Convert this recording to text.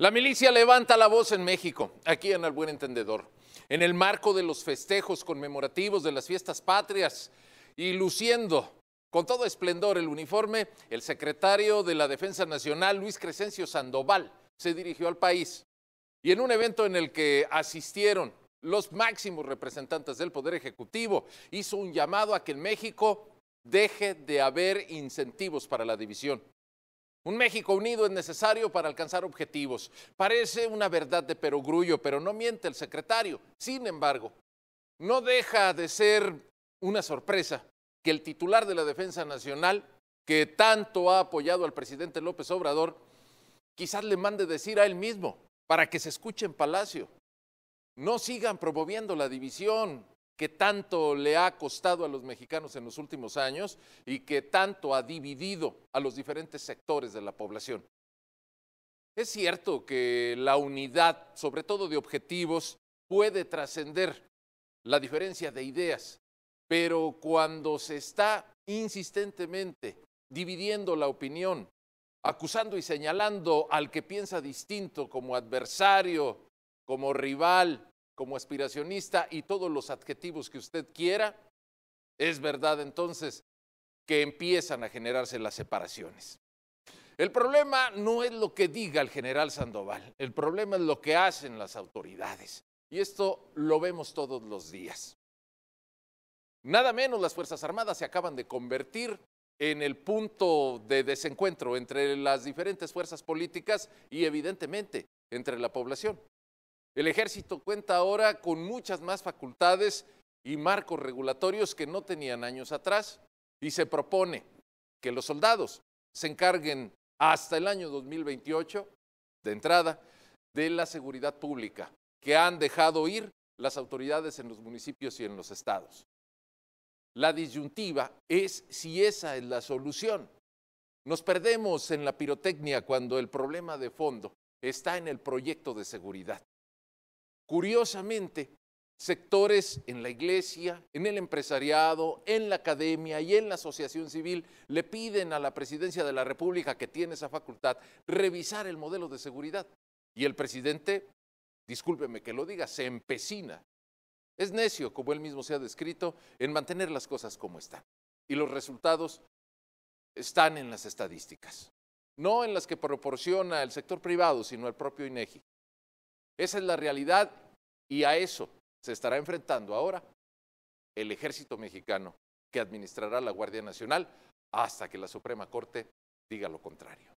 La milicia levanta la voz en México, aquí en el buen entendedor, en el marco de los festejos conmemorativos de las fiestas patrias y luciendo con todo esplendor el uniforme, el secretario de la Defensa Nacional, Luis Crescencio Sandoval, se dirigió al país y en un evento en el que asistieron los máximos representantes del Poder Ejecutivo, hizo un llamado a que en México deje de haber incentivos para la división, un México unido es necesario para alcanzar objetivos. Parece una verdad de perogrullo, pero no miente el secretario. Sin embargo, no deja de ser una sorpresa que el titular de la Defensa Nacional, que tanto ha apoyado al presidente López Obrador, quizás le mande decir a él mismo para que se escuche en Palacio. No sigan promoviendo la división, que tanto le ha costado a los mexicanos en los últimos años y que tanto ha dividido a los diferentes sectores de la población. Es cierto que la unidad, sobre todo de objetivos, puede trascender la diferencia de ideas, pero cuando se está insistentemente dividiendo la opinión, acusando y señalando al que piensa distinto como adversario, como rival, como aspiracionista y todos los adjetivos que usted quiera, es verdad entonces que empiezan a generarse las separaciones. El problema no es lo que diga el general Sandoval, el problema es lo que hacen las autoridades. Y esto lo vemos todos los días. Nada menos las Fuerzas Armadas se acaban de convertir en el punto de desencuentro entre las diferentes fuerzas políticas y evidentemente entre la población. El ejército cuenta ahora con muchas más facultades y marcos regulatorios que no tenían años atrás y se propone que los soldados se encarguen hasta el año 2028 de entrada de la seguridad pública que han dejado ir las autoridades en los municipios y en los estados. La disyuntiva es si esa es la solución. Nos perdemos en la pirotecnia cuando el problema de fondo está en el proyecto de seguridad. Curiosamente, sectores en la iglesia, en el empresariado, en la academia y en la asociación civil le piden a la presidencia de la República que tiene esa facultad revisar el modelo de seguridad. Y el presidente, discúlpeme que lo diga, se empecina. Es necio, como él mismo se ha descrito, en mantener las cosas como están. Y los resultados están en las estadísticas, no en las que proporciona el sector privado, sino el propio INEGI. Esa es la realidad y a eso se estará enfrentando ahora el ejército mexicano que administrará la Guardia Nacional hasta que la Suprema Corte diga lo contrario.